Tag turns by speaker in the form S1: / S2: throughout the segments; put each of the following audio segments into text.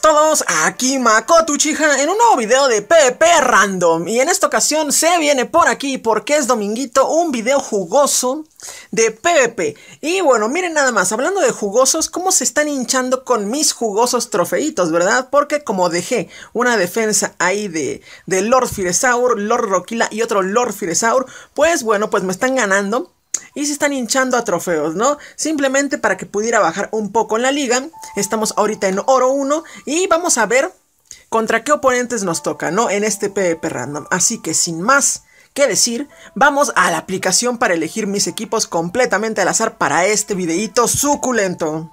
S1: todos, aquí Makoto Chija en un nuevo video de PP Random y en esta ocasión se viene por aquí porque es dominguito un video jugoso de PvP. Y bueno, miren nada más, hablando de jugosos, cómo se están hinchando con mis jugosos trofeitos, ¿verdad? Porque como dejé una defensa ahí de, de Lord Firesaur, Lord Roquila y otro Lord Firesaur, pues bueno, pues me están ganando y se están hinchando a trofeos, ¿no? Simplemente para que pudiera bajar un poco en la liga. Estamos ahorita en oro 1 y vamos a ver contra qué oponentes nos toca, ¿no? En este PvP random. Así que sin más que decir, vamos a la aplicación para elegir mis equipos completamente al azar para este videíto suculento.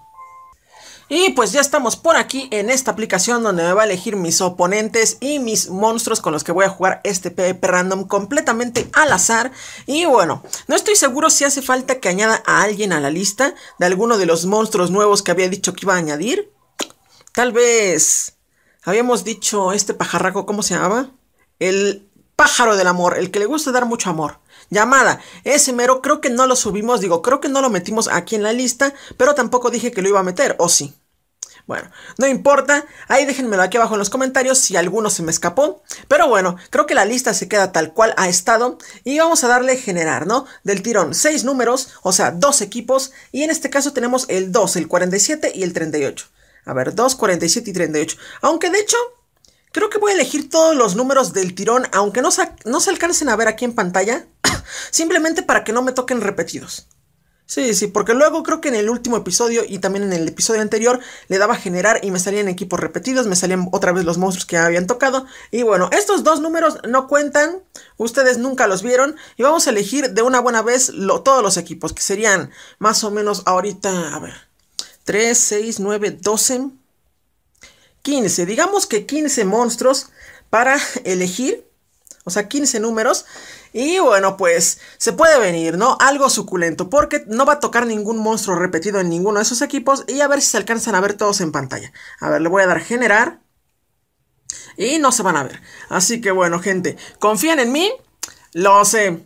S1: Y pues ya estamos por aquí en esta aplicación donde me va a elegir mis oponentes y mis monstruos con los que voy a jugar este PvP random completamente al azar. Y bueno, no estoy seguro si hace falta que añada a alguien a la lista de alguno de los monstruos nuevos que había dicho que iba a añadir. Tal vez... Habíamos dicho este pajarraco, ¿cómo se llamaba? El pájaro del amor, el que le gusta dar mucho amor. Llamada, ese mero creo que no lo subimos, digo, creo que no lo metimos aquí en la lista, pero tampoco dije que lo iba a meter, ¿o sí? Bueno, no importa, ahí déjenmelo aquí abajo en los comentarios si alguno se me escapó. Pero bueno, creo que la lista se queda tal cual ha estado y vamos a darle generar, ¿no? Del tirón 6 números, o sea, dos equipos y en este caso tenemos el 2, el 47 y el 38. A ver, 2, 47 y 38. Aunque de hecho, creo que voy a elegir todos los números del tirón, aunque no se, no se alcancen a ver aquí en pantalla, simplemente para que no me toquen repetidos. Sí, sí, porque luego creo que en el último episodio y también en el episodio anterior le daba a generar y me salían equipos repetidos, me salían otra vez los monstruos que habían tocado. Y bueno, estos dos números no cuentan, ustedes nunca los vieron y vamos a elegir de una buena vez todos los equipos, que serían más o menos ahorita, a ver, 3, 6, 9, 12, 15. Digamos que 15 monstruos para elegir, o sea, 15 números. Y bueno, pues se puede venir, ¿no? Algo suculento, porque no va a tocar ningún monstruo repetido en ninguno de esos equipos y a ver si se alcanzan a ver todos en pantalla. A ver, le voy a dar generar y no se van a ver. Así que bueno, gente, confían en mí, lo sé.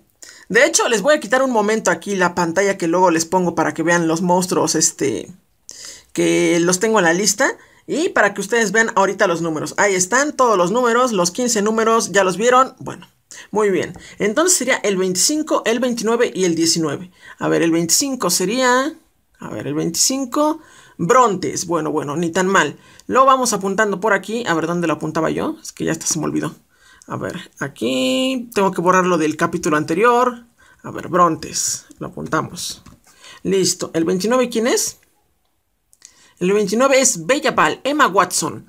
S1: De hecho, les voy a quitar un momento aquí la pantalla que luego les pongo para que vean los monstruos, este, que los tengo en la lista. Y para que ustedes vean ahorita los números. Ahí están todos los números, los 15 números, ya los vieron. Bueno, muy bien, entonces sería el 25, el 29 y el 19. A ver, el 25 sería... A ver, el 25... Brontes, bueno, bueno, ni tan mal. Lo vamos apuntando por aquí. A ver, ¿dónde lo apuntaba yo? Es que ya está, se me olvidó. A ver, aquí tengo que borrarlo del capítulo anterior. A ver, Brontes, lo apuntamos. Listo, ¿el 29 quién es? El 29 es Bella Pal, Emma Watson.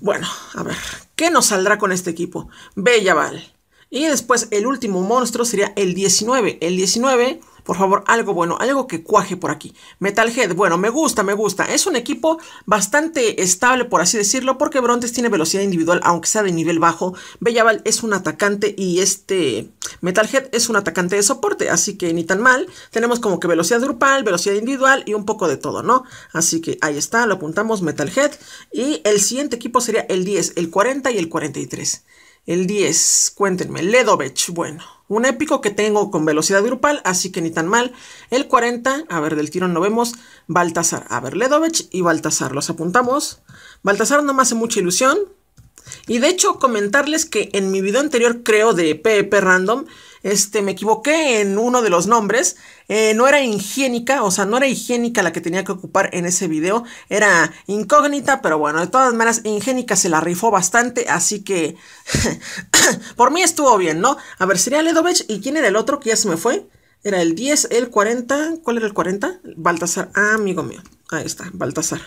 S1: Bueno, a ver, ¿qué nos saldrá con este equipo? Bellaval. Y después el último monstruo sería el 19. El 19 por favor, algo bueno, algo que cuaje por aquí. Metalhead, bueno, me gusta, me gusta. Es un equipo bastante estable, por así decirlo, porque Brontes tiene velocidad individual, aunque sea de nivel bajo. Bellaval es un atacante y este Metalhead es un atacante de soporte, así que ni tan mal. Tenemos como que velocidad grupal, velocidad individual y un poco de todo, ¿no? Así que ahí está, lo apuntamos, Metalhead. Y el siguiente equipo sería el 10, el 40 y el 43. El 10, cuéntenme, Ledovich, bueno. Un épico que tengo con velocidad grupal, así que ni tan mal. El 40, a ver, del tirón no vemos. Baltasar, a ver, Ledovich y Baltasar, los apuntamos. Baltasar no me hace mucha ilusión, y de hecho, comentarles que en mi video anterior, creo, de PP Random, este, me equivoqué en uno de los nombres. Eh, no era higiénica, o sea, no era higiénica la que tenía que ocupar en ese video. Era incógnita, pero bueno, de todas maneras, higiénica se la rifó bastante, así que por mí estuvo bien, ¿no? A ver, sería Ledovich y quién era el otro que ya se me fue. Era el 10, el 40, ¿cuál era el 40? Baltasar, ah, amigo mío. Ahí está, Baltasar.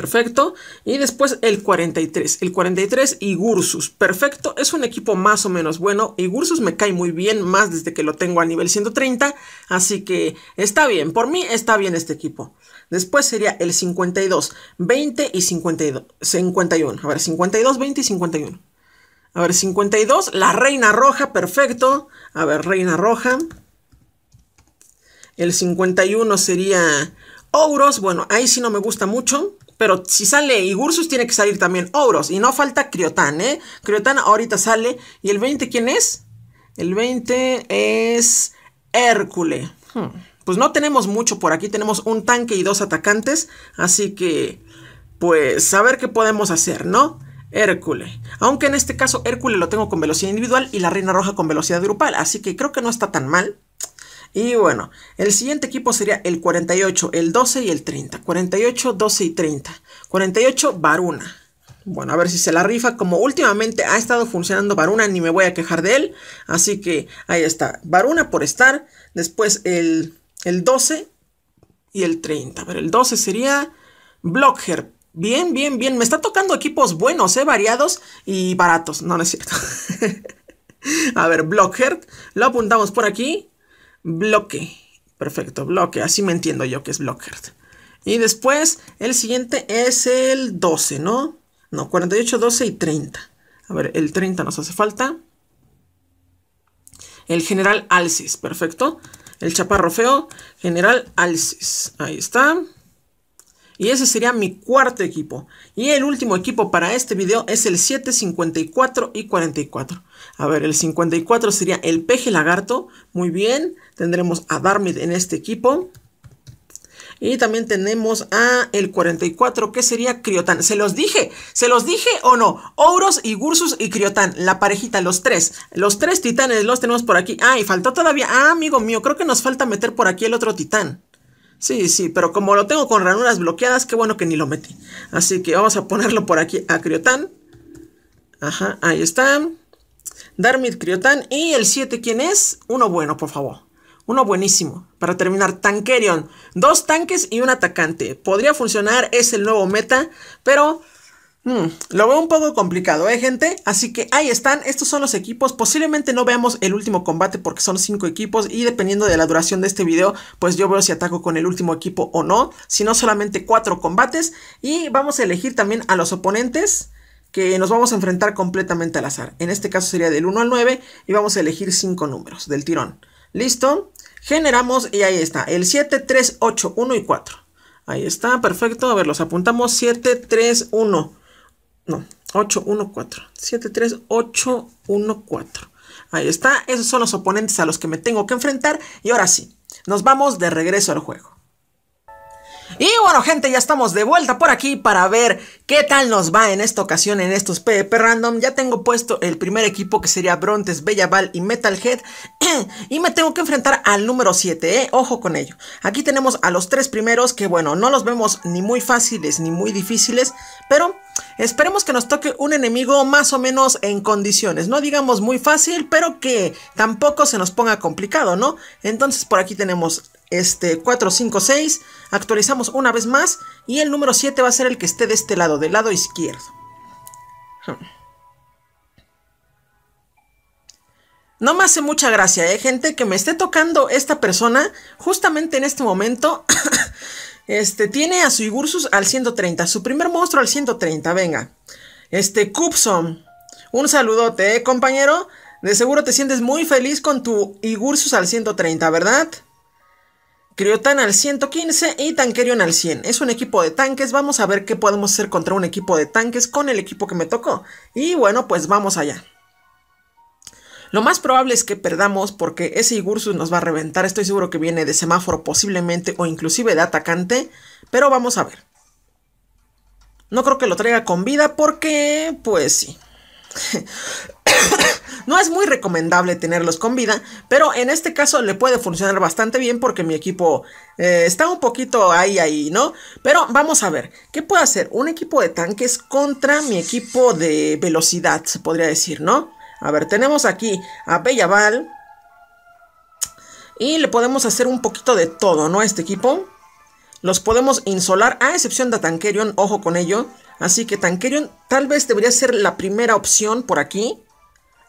S1: Perfecto. Y después el 43. El 43 y Gursus, Perfecto. Es un equipo más o menos bueno. Y Gursus me cae muy bien, más desde que lo tengo a nivel 130. Así que está bien. Por mí está bien este equipo. Después sería el 52, 20 y 52, 51. A ver, 52, 20 y 51. A ver, 52. La Reina Roja. Perfecto. A ver, Reina Roja. El 51 sería Ouros. Bueno, ahí sí no me gusta mucho. Pero si sale Igursus, tiene que salir también Ouros. Y no falta Criotán, ¿eh? Criotán ahorita sale. ¿Y el 20 quién es? El 20 es Hércules. Hmm. Pues no tenemos mucho por aquí. Tenemos un tanque y dos atacantes. Así que, pues, a ver qué podemos hacer, ¿no? Hércules. Aunque en este caso Hércules lo tengo con velocidad individual y la Reina Roja con velocidad grupal. Así que creo que no está tan mal. Y bueno, el siguiente equipo sería el 48, el 12 y el 30. 48, 12 y 30. 48, Varuna. Bueno, a ver si se la rifa. Como últimamente ha estado funcionando Varuna, ni me voy a quejar de él. Así que ahí está. Varuna por estar. Después el, 12 y el 30. A ver, el 12 sería Blockher Bien, bien, bien. Me está tocando equipos buenos, ¿eh? Variados y baratos. No, no es cierto. a ver, Blockher Lo apuntamos por aquí bloque. Perfecto, bloque. Así me entiendo yo que es blocker Y después el siguiente es el 12, ¿no? No, 48, 12 y 30. A ver, el 30 nos hace falta. El general Alsis, perfecto. El chaparro feo, general Alces, Ahí está. Y ese sería mi cuarto equipo. Y el último equipo para este video es el 7, 54 y 44. A ver, el 54 sería el peje lagarto. Muy bien. Tendremos a Darmid en este equipo. Y también tenemos a el 44, que sería Criotán. Se los dije, se los dije o no. Ouros y Gursus y Criotán, la parejita, los tres. Los tres titanes los tenemos por aquí. Ah, y faltó todavía. Ah, amigo mío, creo que nos falta meter por aquí el otro titán. Sí, sí, pero como lo tengo con ranuras bloqueadas, qué bueno que ni lo metí. Así que vamos a ponerlo por aquí a Criotán. Ajá, ahí está. Darmit Criotan. ¿Y el 7 quién es? Uno bueno, por favor. Uno buenísimo. Para terminar, Tankerion. Dos tanques y un atacante. Podría funcionar, es el nuevo meta, pero... Hmm, lo veo un poco complicado, ¿eh, gente? Así que ahí están, estos son los equipos. Posiblemente no veamos el último combate porque son cinco equipos y dependiendo de la duración de este video, pues yo veo si ataco con el último equipo o no. Si no, solamente cuatro combates y vamos a elegir también a los oponentes que nos vamos a enfrentar completamente al azar. En este caso sería del 1 al 9 y vamos a elegir 5 números del tirón. ¿Listo? Generamos y ahí está, el 7, 3, 8, 1 y 4. Ahí está, perfecto. A ver, los apuntamos 7, 3, 1. No, 8, 1, 4. 7, 3, 8, 1, 4. Ahí está, esos son los oponentes a los que me tengo que enfrentar. Y ahora sí, nos vamos de regreso al juego. Y bueno, gente, ya estamos de vuelta por aquí para ver qué tal nos va en esta ocasión en estos PvP Random. Ya tengo puesto el primer equipo que sería Brontes, Bellaval y Metalhead. y me tengo que enfrentar al número 7, ¿eh? Ojo con ello. Aquí tenemos a los tres primeros que, bueno, no los vemos ni muy fáciles ni muy difíciles, pero... Esperemos que nos toque un enemigo más o menos en condiciones, no digamos muy fácil, pero que tampoco se nos ponga complicado, ¿no? Entonces por aquí tenemos este 4, 5, 6. Actualizamos una vez más y el número 7 va a ser el que esté de este lado, del lado izquierdo. Hmm. No me hace mucha gracia, ¿eh, gente? Que me esté tocando esta persona justamente en este momento. este, tiene a su Igursus al 130, su primer monstruo al 130, venga. Este, Cupson, un saludote, ¿eh, compañero? De seguro te sientes muy feliz con tu Igursus al 130, ¿verdad? Criotan al 115 y Tankerion al 100. Es un equipo de tanques, vamos a ver qué podemos hacer contra un equipo de tanques con el equipo que me tocó. Y bueno, pues vamos allá. Lo más probable es que perdamos porque ese Igursus nos va a reventar. Estoy seguro que viene de semáforo posiblemente o inclusive de atacante. Pero vamos a ver. No creo que lo traiga con vida porque, pues sí. no es muy recomendable tenerlos con vida, pero en este caso le puede funcionar bastante bien porque mi equipo eh, está un poquito ahí, ahí, ¿no? Pero vamos a ver, ¿qué puede hacer un equipo de tanques contra mi equipo de velocidad, se podría decir, ¿no? A ver, tenemos aquí a Bellaval. Y le podemos hacer un poquito de todo, ¿no? A este equipo. Los podemos insolar, a excepción de Tankerion, ojo con ello. Así que Tankerion tal vez debería ser la primera opción por aquí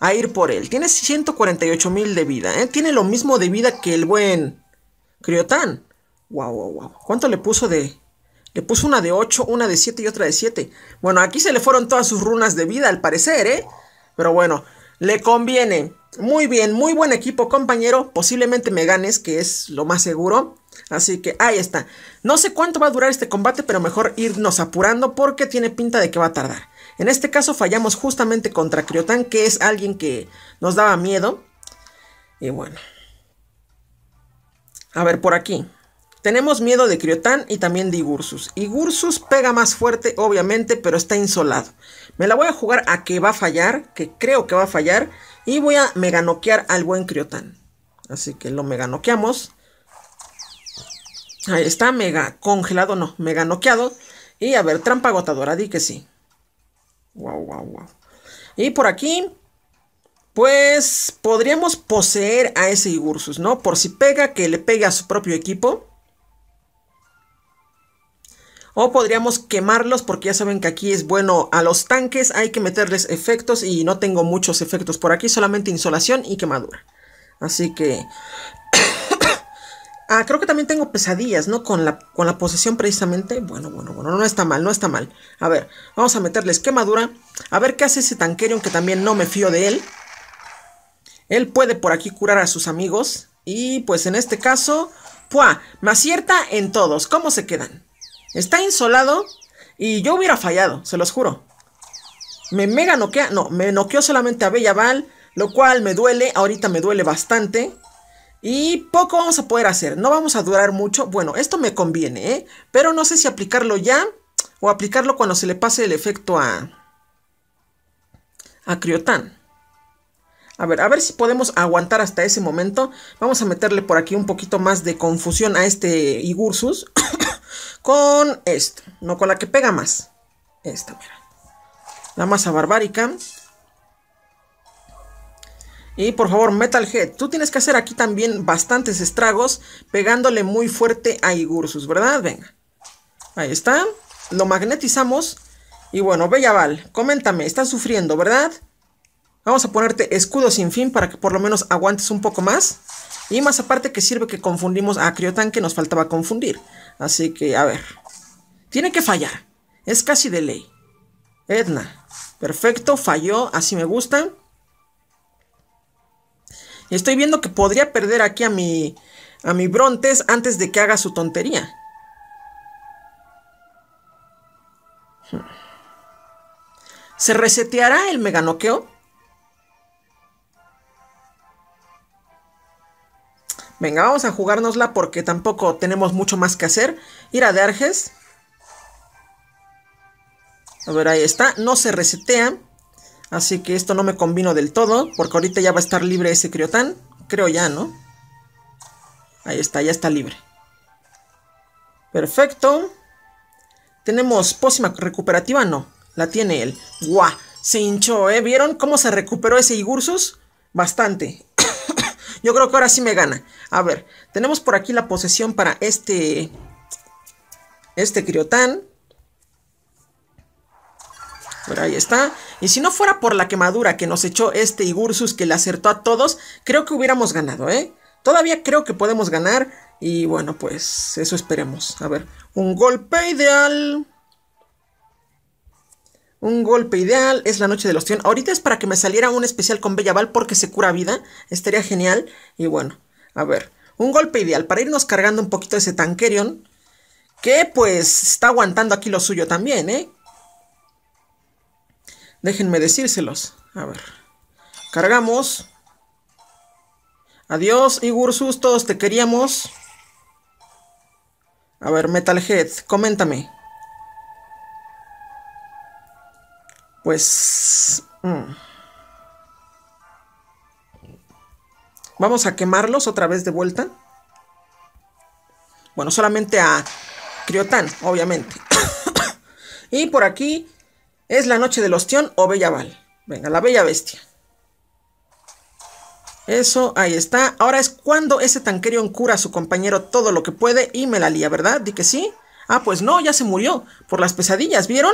S1: a ir por él. Tiene 148 mil de vida, ¿eh? Tiene lo mismo de vida que el buen Criotán. Wow, wow, wow. ¿Cuánto le puso de...? Le puso una de 8, una de 7 y otra de 7. Bueno, aquí se le fueron todas sus runas de vida al parecer, ¿eh? Pero bueno, le conviene. Muy bien, muy buen equipo compañero. Posiblemente me ganes, que es lo más seguro. Así que ahí está. No sé cuánto va a durar este combate, pero mejor irnos apurando porque tiene pinta de que va a tardar. En este caso fallamos justamente contra Criotán. que es alguien que nos daba miedo. Y bueno. A ver, por aquí. Tenemos miedo de Criotán. y también de Igursus. Igursus pega más fuerte, obviamente, pero está insolado. Me la voy a jugar a que va a fallar, que creo que va a fallar. Y voy a meganoquear al buen Criotán. Así que lo meganoqueamos. Ahí está, mega congelado, no, mega noqueado. Y a ver, trampa agotadora, di que sí. Wow, wow, wow. Y por aquí, pues podríamos poseer a ese Igursus, ¿no? Por si pega, que le pegue a su propio equipo. O podríamos quemarlos porque ya saben que aquí es bueno a los tanques, hay que meterles efectos y no tengo muchos efectos por aquí, solamente insolación y quemadura. Así que Ah, creo que también tengo pesadillas, ¿no? Con la, con la posesión precisamente. Bueno, bueno, bueno, no está mal, no está mal. A ver, vamos a meterles quemadura. A ver qué hace ese tanquerion que también no me fío de él. Él puede por aquí curar a sus amigos. Y pues en este caso, ¡pua! Me acierta en todos. ¿Cómo se quedan? Está insolado y yo hubiera fallado, se los juro. Me mega noquea, no, me noqueó solamente a Bellaval. lo cual me duele, ahorita me duele bastante. Y poco vamos a poder hacer, no vamos a durar mucho. Bueno, esto me conviene, ¿eh? Pero no sé si aplicarlo ya o aplicarlo cuando se le pase el efecto a... A Criotán. A ver, a ver si podemos aguantar hasta ese momento. Vamos a meterle por aquí un poquito más de confusión a este Igursus. con esto, no con la que pega más. Esta, mira. La masa barbárica. Y por favor, Metalhead, tú tienes que hacer aquí también bastantes estragos pegándole muy fuerte a Igursus, ¿verdad? Venga. Ahí está. Lo magnetizamos. Y bueno, Bellaval, coméntame, estás sufriendo, ¿verdad? Vamos a ponerte escudo sin fin para que por lo menos aguantes un poco más. Y más aparte que sirve que confundimos a Criotan que nos faltaba confundir. Así que, a ver. Tiene que fallar. Es casi de ley. Edna. Perfecto, falló, así me gusta. Estoy viendo que podría perder aquí a mi, a mi Brontes antes de que haga su tontería. Hmm. ¿Se reseteará el meganoqueo? Venga, vamos a jugárnosla porque tampoco tenemos mucho más que hacer. Ir a Derges. A ver, ahí está. No se resetea. Así que esto no me combino del todo, porque ahorita ya va a estar libre ese Criotán. Creo ya, ¿no? Ahí está, ya está libre. Perfecto. Tenemos pócima recuperativa, no. La tiene él. ¡Guau! Se hinchó, ¿eh? ¿Vieron cómo se recuperó ese Igursus? Bastante. Yo creo que ahora sí me gana. A ver, tenemos por aquí la posesión para este... Este Criotán. Por ahí está. Y si no fuera por la quemadura que nos echó este Igursus que le acertó a todos, creo que hubiéramos ganado, ¿eh? Todavía creo que podemos ganar. Y bueno, pues eso esperemos. A ver, un golpe ideal. Un golpe ideal es la noche de los tíos. Ahorita es para que me saliera un especial con Bellaval porque se cura vida. Estaría genial. Y bueno, a ver. Un golpe ideal para irnos cargando un poquito ese Tankerion. Que pues está aguantando aquí lo suyo también, ¿eh? Déjenme decírselos. A ver. Cargamos. Adiós, Igursus. Todos te queríamos. A ver, Metalhead, coméntame. Pues... Mm. Vamos a quemarlos otra vez de vuelta. Bueno, solamente a Criotán, obviamente. y por aquí ¿Es la noche del ostión o Bella Val? Venga, la Bella Bestia. Eso, ahí está. Ahora es cuando ese Tanquerion cura a su compañero todo lo que puede y me la lía, ¿verdad? Di que sí. Ah, pues no, ya se murió. Por las pesadillas, ¿vieron?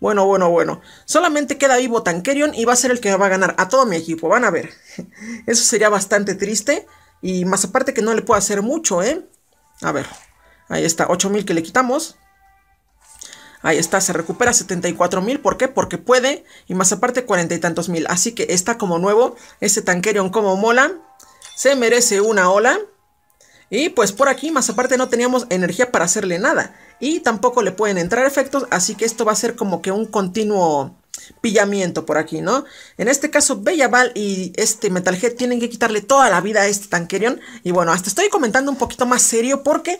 S1: Bueno, bueno, bueno. Solamente queda vivo Tanquerion y va a ser el que va a ganar a todo mi equipo. Van a ver. Eso sería bastante triste. Y más aparte que no le puedo hacer mucho, ¿eh? A ver. Ahí está. 8000 que le quitamos. Ahí está, se recupera 74 mil. ¿Por qué? Porque puede. Y más aparte, cuarenta y tantos mil. Así que está como nuevo. Ese tanquerion como mola. Se merece una ola. Y pues por aquí, más aparte, no teníamos energía para hacerle nada y tampoco le pueden entrar efectos, así que esto va a ser como que un continuo pillamiento por aquí, ¿no? En este caso, Bellaval y este Metalhead tienen que quitarle toda la vida a este Tankerion. Y bueno, hasta estoy comentando un poquito más serio porque,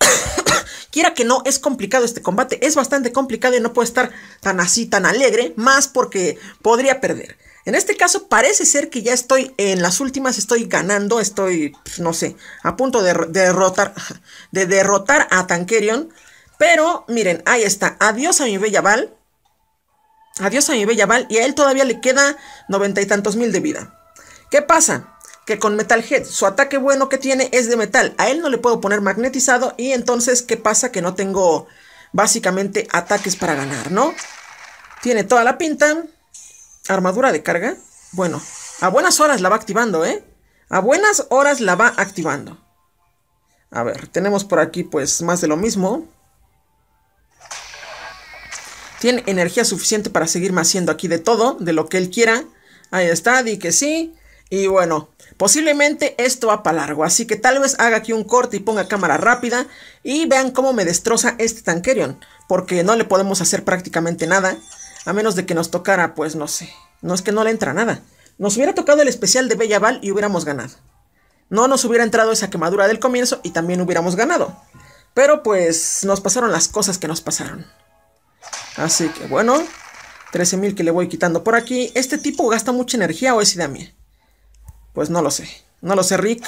S1: quiera que no, es complicado este combate. Es bastante complicado y no puedo estar tan así, tan alegre, más porque podría perder. En este caso parece ser que ya estoy en las últimas, estoy ganando, estoy, pues, no sé, a punto de derrotar, de derrotar a Tankerion. Pero miren, ahí está. Adiós a mi bella Val. Adiós a mi bella Val. Y a él todavía le queda noventa y tantos mil de vida. ¿Qué pasa? Que con Metalhead, su ataque bueno que tiene es de metal. A él no le puedo poner magnetizado. Y entonces, ¿qué pasa? Que no tengo básicamente ataques para ganar, ¿no? Tiene toda la pinta. Armadura de carga. Bueno, a buenas horas la va activando, ¿eh? A buenas horas la va activando. A ver, tenemos por aquí pues más de lo mismo tiene energía suficiente para seguirme haciendo aquí de todo, de lo que él quiera. Ahí está, di que sí. Y bueno, posiblemente esto va para largo, así que tal vez haga aquí un corte y ponga cámara rápida y vean cómo me destroza este Tankerion, porque no le podemos hacer prácticamente nada, a menos de que nos tocara, pues no sé, no es que no le entra nada. Nos hubiera tocado el especial de Bella Val y hubiéramos ganado. No nos hubiera entrado esa quemadura del comienzo y también hubiéramos ganado. Pero pues nos pasaron las cosas que nos pasaron. Así que bueno, 13.000 que le voy quitando por aquí. ¿Este tipo gasta mucha energía o es Idamia? Pues no lo sé. No lo sé, Rick.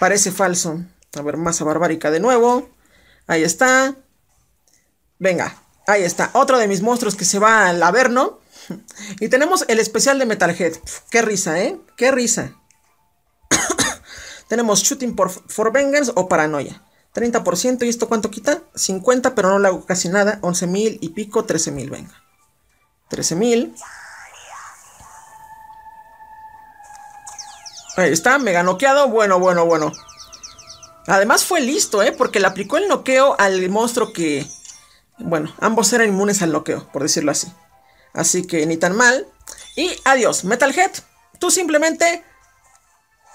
S1: Parece falso. A ver, masa barbárica de nuevo. Ahí está. Venga, ahí está. Otro de mis monstruos que se va al ¿no? Y tenemos el especial de Metalhead. qué risa, ¿eh? Qué risa. tenemos Shooting for Vengeance o Paranoia. 30%, ¿y esto cuánto quita? 50, pero no le hago casi nada. 11.000 y pico, 13.000, venga. 13.000. Ahí está, mega noqueado. Bueno, bueno, bueno. Además fue listo, ¿eh? Porque le aplicó el noqueo al monstruo que... Bueno, ambos eran inmunes al noqueo, por decirlo así. Así que ni tan mal. Y adiós, Metalhead. Tú simplemente...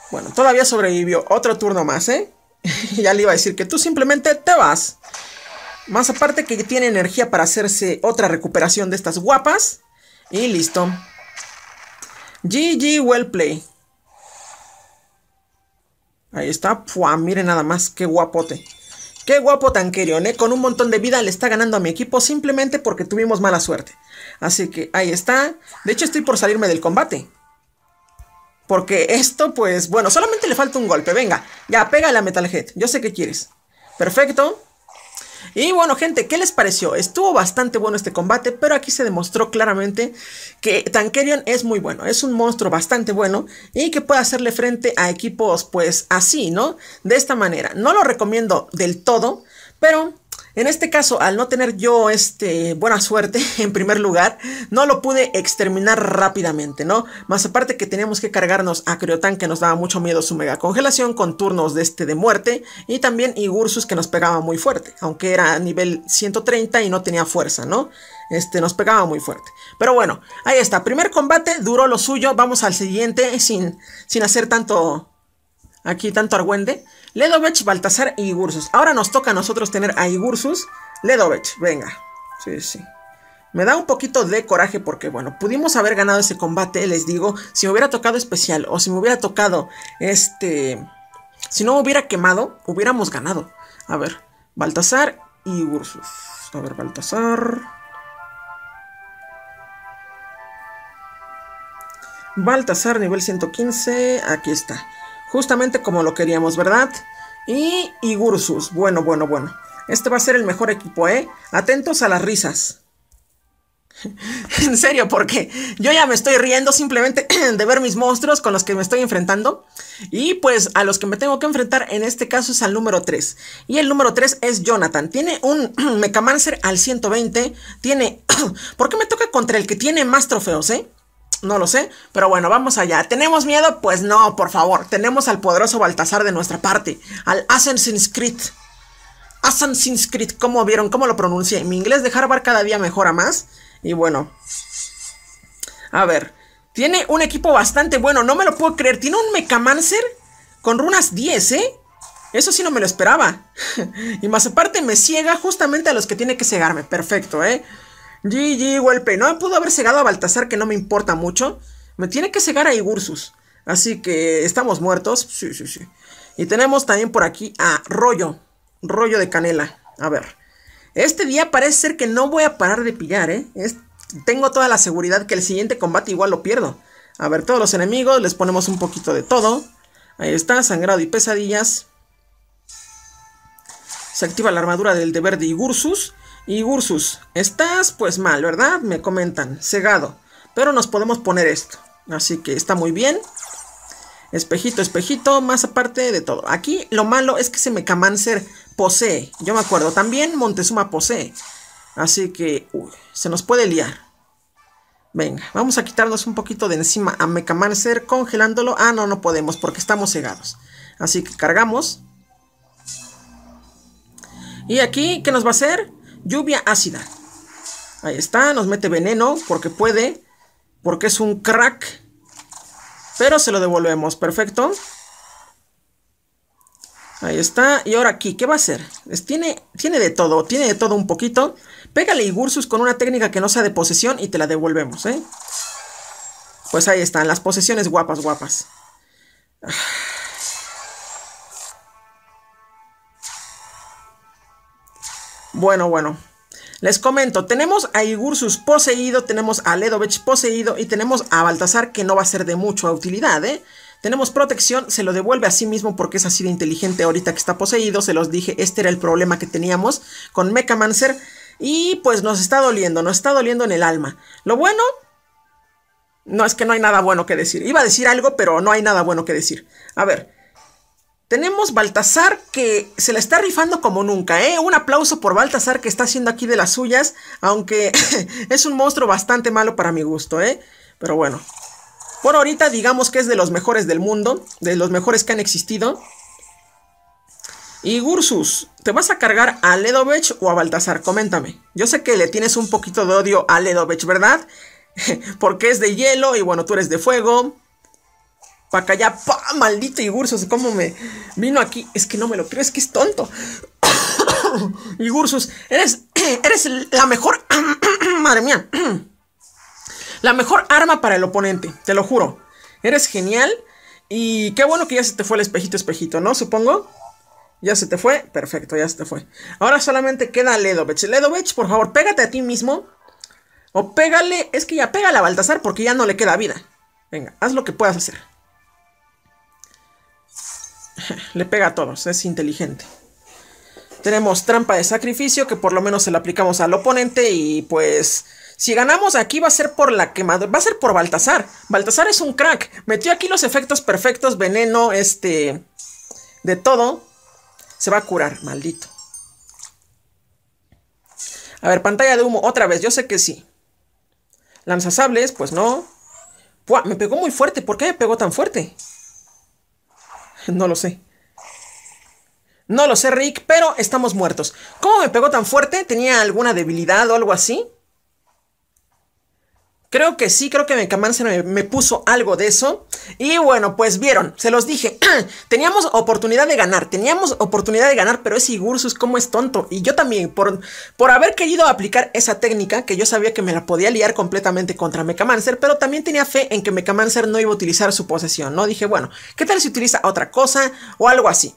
S1: Bueno, todavía sobrevivió. Otro turno más, ¿eh? ya le iba a decir que tú simplemente te vas. Más aparte que tiene energía para hacerse otra recuperación de estas guapas. Y listo. GG, well play. Ahí está. mire miren nada más, qué guapote. Qué guapo Tanquerion, ¿eh? Con un montón de vida le está ganando a mi equipo simplemente porque tuvimos mala suerte. Así que ahí está. De hecho, estoy por salirme del combate. Porque esto, pues, bueno, solamente le falta un golpe. Venga, ya, pega la Metalhead. Yo sé qué quieres. Perfecto. Y bueno, gente, ¿qué les pareció? Estuvo bastante bueno este combate, pero aquí se demostró claramente que Tankerion es muy bueno, es un monstruo bastante bueno y que puede hacerle frente a equipos pues así, ¿no? De esta manera. No lo recomiendo del todo, pero en este caso, al no tener yo este, buena suerte, en primer lugar, no lo pude exterminar rápidamente, ¿no? Más aparte que teníamos que cargarnos a Criotan, que nos daba mucho miedo su mega congelación, con turnos de este de muerte, y también Igursus, que nos pegaba muy fuerte, aunque era a nivel 130 y no tenía fuerza, ¿no? Este, nos pegaba muy fuerte. Pero bueno, ahí está. Primer combate, duró lo suyo. Vamos al siguiente sin, sin hacer tanto... Aquí tanto argüende. Ledovich, Baltasar y Igursus. Ahora nos toca a nosotros tener a Igursus. Ledovich, venga. Sí, sí. Me da un poquito de coraje porque, bueno, pudimos haber ganado ese combate, les digo, si me hubiera tocado especial o si me hubiera tocado este... Si no hubiera quemado, hubiéramos ganado. A ver, Baltasar y Gursus A ver, Baltasar. Baltasar, nivel 115. Aquí está justamente como lo queríamos, ¿verdad? Y Igursus, bueno, bueno, bueno. Este va a ser el mejor equipo, ¿eh? Atentos a las risas. en serio, porque yo ya me estoy riendo simplemente de ver mis monstruos con los que me estoy enfrentando. Y pues a los que me tengo que enfrentar en este caso es al número 3. Y el número 3 es Jonathan. Tiene un Mechamancer al 120. Tiene... ¿Por qué me toca contra el que tiene más trofeos, eh? No lo sé, pero bueno, vamos allá. ¿Tenemos miedo? Pues no, por favor. Tenemos al poderoso Baltasar de nuestra parte, al Assassin's Creed. Assassin's Creed, ¿cómo vieron? ¿Cómo lo pronuncié? Mi inglés de Harvard cada día mejora más. Y bueno. A ver. Tiene un equipo bastante bueno, no me lo puedo creer. Tiene un Mechamancer con runas 10, ¿eh? Eso sí no me lo esperaba. y más aparte me ciega justamente a los que tiene que cegarme. Perfecto, ¿eh? GG, golpe, No pudo haber cegado a Baltasar, que no me importa mucho. Me tiene que cegar a Igursus. Así que estamos muertos. Sí, sí, sí. Y tenemos también por aquí a Rollo. Rollo de canela. A ver. Este día parece ser que no voy a parar de pillar, ¿eh? tengo toda la seguridad que el siguiente combate igual lo pierdo. A ver, todos los enemigos, les ponemos un poquito de todo. Ahí está, sangrado y pesadillas. Se activa la armadura del deber de Igursus. Y Ursus, estás pues mal, ¿verdad? Me comentan, cegado. Pero nos podemos poner esto. Así que está muy bien. Espejito, espejito, más aparte de todo. Aquí lo malo es que se me posee. Yo me acuerdo, también Montezuma posee. Así que uy, se nos puede liar. Venga, vamos a quitarnos un poquito de encima a Mechamancer congelándolo. Ah, no, no podemos porque estamos cegados. Así que cargamos. Y aquí, ¿qué nos va a hacer? Lluvia ácida. Ahí está, nos mete veneno porque puede, porque es un crack. Pero se lo devolvemos, perfecto. Ahí está, y ahora aquí, ¿qué va a hacer? tiene, tiene de todo, tiene de todo un poquito. Pégale Igursus con una técnica que no sea de posesión y te la devolvemos, ¿eh? Pues ahí están, las posesiones guapas, guapas. Ah. Bueno, bueno. Les comento, tenemos a Igursus poseído, tenemos a Ledovich poseído y tenemos a Baltasar que no va a ser de mucha utilidad, ¿eh? Tenemos protección, se lo devuelve a sí mismo porque es así de inteligente ahorita que está poseído, se los dije, este era el problema que teníamos con Mechamancer y pues nos está doliendo, nos está doliendo en el alma. Lo bueno, no es que no hay nada bueno que decir, iba a decir algo pero no hay nada bueno que decir. A ver, tenemos Baltasar que se la está rifando como nunca, ¿eh? Un aplauso por Baltasar que está haciendo aquí de las suyas, aunque es un monstruo bastante malo para mi gusto, ¿eh? Pero bueno. Por ahorita digamos que es de los mejores del mundo, de los mejores que han existido. Y Gursus, ¿te vas a cargar a Ledovich o a Baltasar? Coméntame. Yo sé que le tienes un poquito de odio a Ledovich, ¿verdad? Porque es de hielo y bueno, tú eres de fuego para acá ya, pa, maldito Igursus, ¿cómo me vino aquí? Es que no me lo creo, es que es tonto. Igursus, eres, eres la mejor, madre mía, la mejor arma para el oponente, te lo juro. Eres genial y qué bueno que ya se te fue el espejito, espejito, ¿no? Supongo. Ya se te fue, perfecto, ya se te fue. Ahora solamente queda Ledo, Ledovich, por favor, pégate a ti mismo. O pégale, es que ya pégale a Baltasar porque ya no le queda vida. Venga, haz lo que puedas hacer. le pega a todos, es inteligente. Tenemos trampa de sacrificio que por lo menos se la aplicamos al oponente y pues... Si ganamos aquí va a ser por la quemadura, va a ser por Baltasar. Baltasar es un crack. Metió aquí los efectos perfectos, veneno, este... De todo. Se va a curar, maldito. A ver, pantalla de humo, otra vez, yo sé que sí. sables, pues no. me pegó muy fuerte, ¿por qué me pegó tan fuerte? No lo sé. No lo sé, Rick, pero estamos muertos. ¿Cómo me pegó tan fuerte? ¿Tenía alguna debilidad o algo así? Creo que sí, creo que Mecamancer me, me puso algo de eso. Y bueno, pues vieron, se los dije. teníamos oportunidad de ganar, teníamos oportunidad de ganar, pero ese Igursus ¿cómo es tonto. Y yo también, por, por haber querido aplicar esa técnica, que yo sabía que me la podía liar completamente contra Mecamancer, pero también tenía fe en que Mecamancer no iba a utilizar su posesión, ¿no? Dije, bueno, ¿qué tal si utiliza otra cosa o algo así?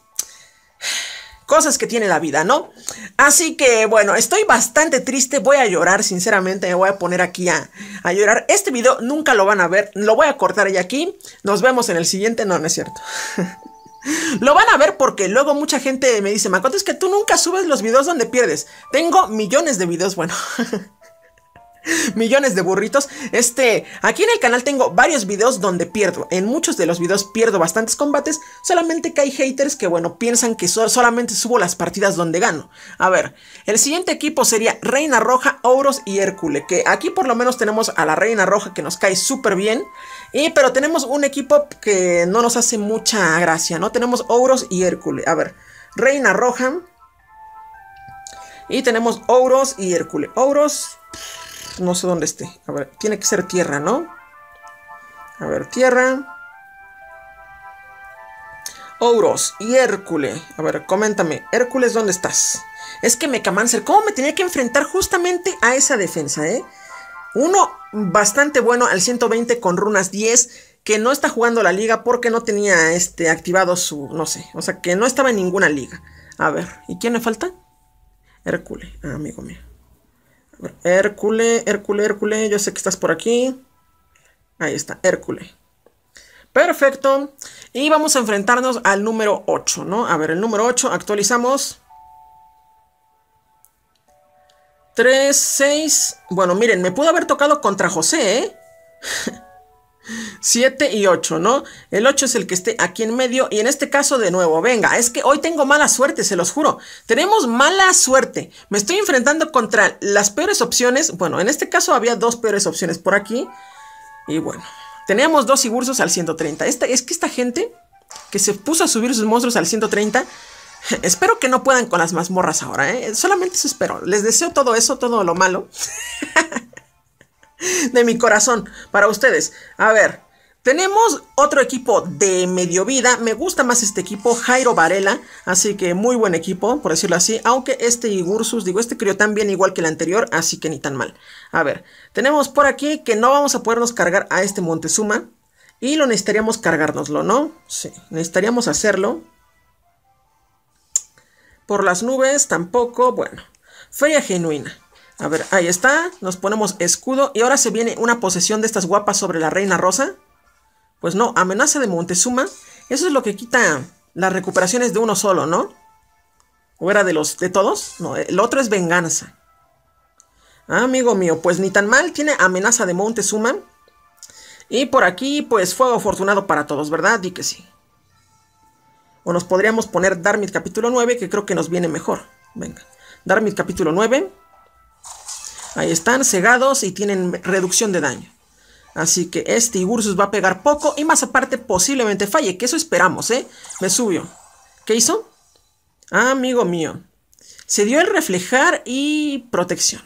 S1: cosas que tiene la vida, ¿no? Así que bueno, estoy bastante triste, voy a llorar, sinceramente, me voy a poner aquí a, llorar. Este video nunca lo van a ver, lo voy a cortar y aquí, nos vemos en el siguiente, no, no es cierto. Lo van a ver porque luego mucha gente me dice, Macoto, es que tú nunca subes los videos donde pierdes. Tengo millones de videos, bueno. millones de burritos. Este, aquí en el canal tengo varios videos donde pierdo. En muchos de los videos pierdo bastantes combates, solamente que hay haters que, bueno, piensan que solamente subo las partidas donde gano. A ver, el siguiente equipo sería Reina Roja, Ouros y Hércules, que aquí por lo menos tenemos a la Reina Roja que nos cae súper bien, y, pero tenemos un equipo que no nos hace mucha gracia, ¿no? Tenemos Ouros y Hércules. A ver, Reina Roja... Y tenemos Ouros y Hércules. Ouros no sé dónde esté. A ver, tiene que ser tierra, ¿no? A ver, tierra. Ouros y Hércules. A ver, coméntame. Hércules, ¿dónde estás? Es que me Mecamancer, ¿cómo me tenía que enfrentar justamente a esa defensa, eh? Uno bastante bueno al 120 con runas 10 que no está jugando la liga porque no tenía este, activado su, no sé, o sea, que no estaba en ninguna liga. A ver, ¿y quién le falta? Hércules, amigo mío. Hércules, Hércules, Hércules, yo sé que estás por aquí. Ahí está, Hércules. Perfecto. Y vamos a enfrentarnos al número 8, ¿no? A ver, el número 8, actualizamos. 3, 6. Bueno, miren, me pudo haber tocado contra José, ¿eh? 7 y 8, ¿no? El 8 es el que esté aquí en medio. Y en este caso, de nuevo, venga, es que hoy tengo mala suerte, se los juro. Tenemos mala suerte. Me estoy enfrentando contra las peores opciones. Bueno, en este caso había dos peores opciones por aquí. Y bueno, teníamos dos Sigursos al 130. Esta, es que esta gente que se puso a subir sus monstruos al 130... Espero que no puedan con las mazmorras ahora, ¿eh? Solamente eso espero. Les deseo todo eso, todo lo malo. de mi corazón para ustedes. A ver, tenemos otro equipo de medio vida. Me gusta más este equipo, Jairo Varela. Así que muy buen equipo, por decirlo así. Aunque este Igursus, digo, este crió tan bien igual que el anterior, así que ni tan mal. A ver, tenemos por aquí que no vamos a podernos cargar a este Montezuma. Y lo necesitaríamos cargárnoslo, ¿no? Sí, necesitaríamos hacerlo. Por las nubes tampoco, bueno. Feria genuina. A ver, ahí está. Nos ponemos escudo. Y ahora se viene una posesión de estas guapas sobre la reina rosa. Pues no, amenaza de Montezuma. Eso es lo que quita las recuperaciones de uno solo, ¿no? ¿O era de los de todos? No, el otro es venganza. Ah, amigo mío, pues ni tan mal. Tiene amenaza de Montezuma. Y por aquí, pues fuego afortunado para todos, ¿verdad? Di que sí. O nos podríamos poner Darmit capítulo 9, que creo que nos viene mejor. Venga, Darmit capítulo 9. Ahí están, cegados y tienen reducción de daño. Así que este Igursus va a pegar poco y más aparte posiblemente falle, que eso esperamos, ¿eh? Me subió. ¿Qué hizo? amigo mío. Se dio el reflejar y protección.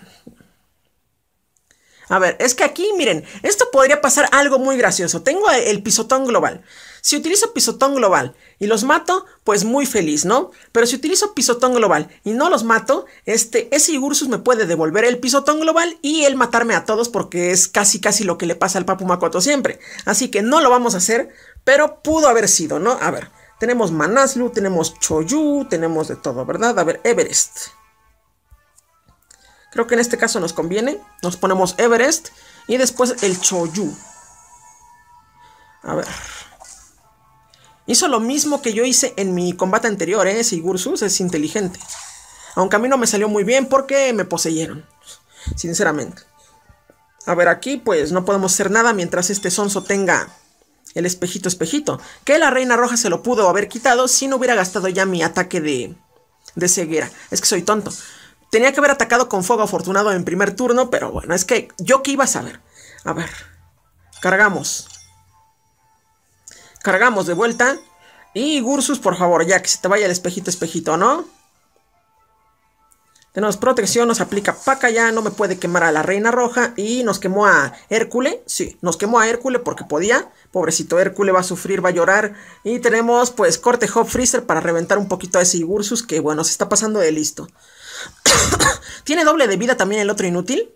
S1: A ver, es que aquí, miren, esto podría pasar algo muy gracioso. Tengo el pisotón global. Si utilizo pisotón global y los mato, pues muy feliz, ¿no? Pero si utilizo pisotón global y no los mato, este, ese Igursus me puede devolver el pisotón global y él matarme a todos porque es casi casi lo que le pasa al Papu Makoto siempre. Así que no lo vamos a hacer, pero pudo haber sido, ¿no? A ver, tenemos Manaslu, tenemos Choyu, tenemos de todo, ¿verdad? A ver, Everest. Creo que en este caso nos conviene. Nos ponemos Everest y después el Choyu. A ver, Hizo lo mismo que yo hice en mi combate anterior, ¿eh? Gursus es inteligente. Aunque a mí no me salió muy bien porque me poseyeron. Sinceramente. A ver, aquí pues no podemos hacer nada mientras este sonso tenga el espejito espejito. Que la reina roja se lo pudo haber quitado si no hubiera gastado ya mi ataque de, de ceguera. Es que soy tonto. Tenía que haber atacado con fuego afortunado en primer turno, pero bueno, es que yo qué iba a saber. A ver, cargamos. Cargamos de vuelta. Y Gursus, por favor, ya que se te vaya el espejito, espejito, ¿no? Tenemos protección, nos aplica Paca ya, no me puede quemar a la Reina Roja. Y nos quemó a Hércules, sí, nos quemó a Hércules porque podía. Pobrecito Hércules va a sufrir, va a llorar. Y tenemos pues corte Hop Freezer para reventar un poquito a ese Gursus. que bueno, se está pasando de listo. Tiene doble de vida también el otro inútil.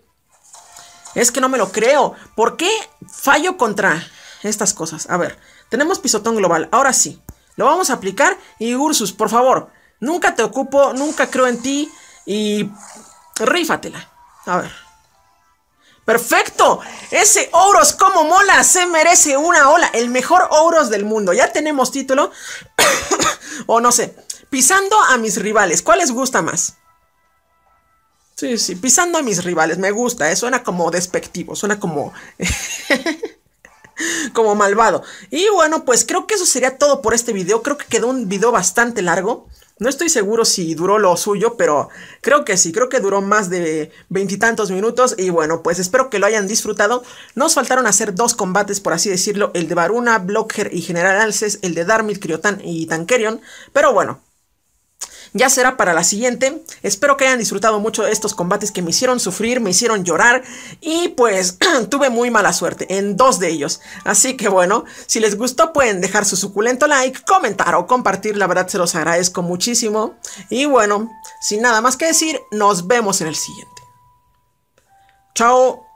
S1: Es que no me lo creo. ¿Por qué fallo contra estas cosas? A ver, tenemos pisotón global, ahora sí. Lo vamos a aplicar y Ursus, por favor, nunca te ocupo, nunca creo en ti y rífatela. A ver. ¡Perfecto! Ese Ouros como mola, se merece una ola. El mejor Ouros del mundo. Ya tenemos título. o no sé. Pisando a mis rivales. ¿Cuál les gusta más? Sí, sí, pisando a mis rivales. Me gusta. Eh. Suena como despectivo. Suena como... como malvado. Y bueno, pues creo que eso sería todo por este video. Creo que quedó un video bastante largo. No estoy seguro si duró lo suyo, pero creo que sí, creo que duró más de veintitantos minutos. Y bueno, pues espero que lo hayan disfrutado. Nos faltaron hacer dos combates, por así decirlo, el de Varuna, Blockher y General Alces, el de Darmil, Criotan y Tankerion. Pero bueno, ya será para la siguiente. Espero que hayan disfrutado mucho de estos combates que me hicieron sufrir, me hicieron llorar y pues tuve muy mala suerte en dos de ellos. Así que bueno, si les gustó pueden dejar su suculento like, comentar o compartir, la verdad se los agradezco muchísimo. Y bueno, sin nada más que decir, nos vemos en el siguiente. Chao.